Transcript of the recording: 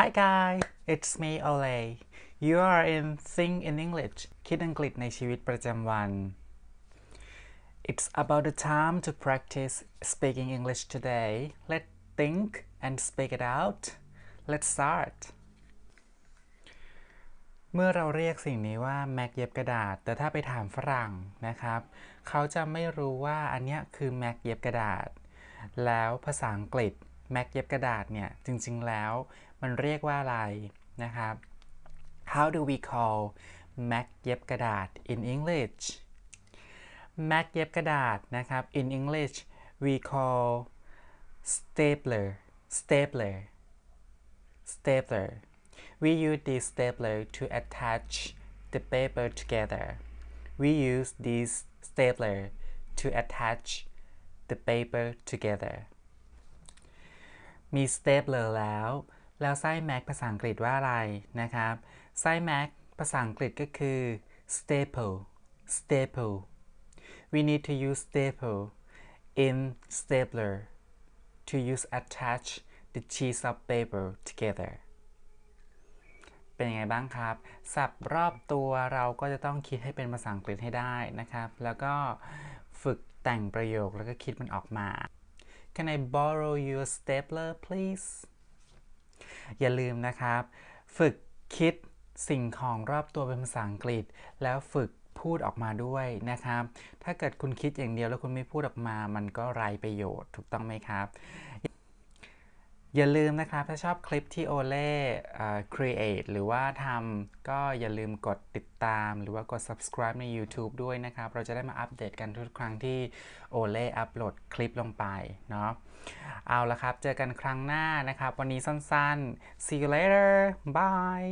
Hi guys it's me Ole you are in s i n g in English คิดอังกฤษในชีวิตประจำวัน It's about the time to practice speaking English today let's think and speak it out let's start เมื่อเราเรียกสิ่งนี้ว่าแม็กเย็บกระดาษแต่ถ้าไปถามฝรั่งนะครับ เขาจะไม่รู้ว่าอันนี้คือแม็กเย็บกระดาษแล้วภาษาอังกฤษแม็กเย็บกระดาษเนี่ย จริง ๆ แล้วมันเรียกว่าอะไร นะครับ How do we call แม็กเย็บกระดาษ in English แม็กเย็บกระดาษ นะครับ in English we call stapler stapler stapler we use this stapler to attach the paper together we use this stapler to attach the paper together มี stapler แล้ว แล้วไส้แม็กภาษาอังกฤษว่าอะไรนะครับ ไส้แม็กภาษาอังกฤษก็คือ staple staple we need to use staple in stapler to use attach the sheets of paper together เป็นยังไงบ้างครับ สับรอบตัวเราก็จะต้องคิดให้เป็นภาษาอังกฤษให้ได้นะครับ แล้วก็ฝึกแต่งประโยคแล้วก็คิดมันออกมา Can I borrow your stapler please อย่าลืมนะครับ ฝึกคิดสิ่งของรอบตัวเป็นภาษาอังกฤษ แล้วฝึกพูดออกมาด้วยนะครับ ถ้าเกิดคุณคิดอย่างเดียวแล้วคุณไม่พูดออกมา มันก็ไร้ประโยชน์ถูกต้องไหมครับอย่าลืมนะครับถ้าชอบคลิปที่โอเล่ create หรือว่าทำก็อย่าลืมกดติดตามหรือว่ากด subscribe ใน YouTube ด้วยนะครับ เราจะได้มาอัปเดตกันทุกครั้งที่โอเล่อัปโหลดคลิปลงไปเนาะเอาละครับเจอกันครั้งหน้านะครับวันนี้สั้นๆ see you later bye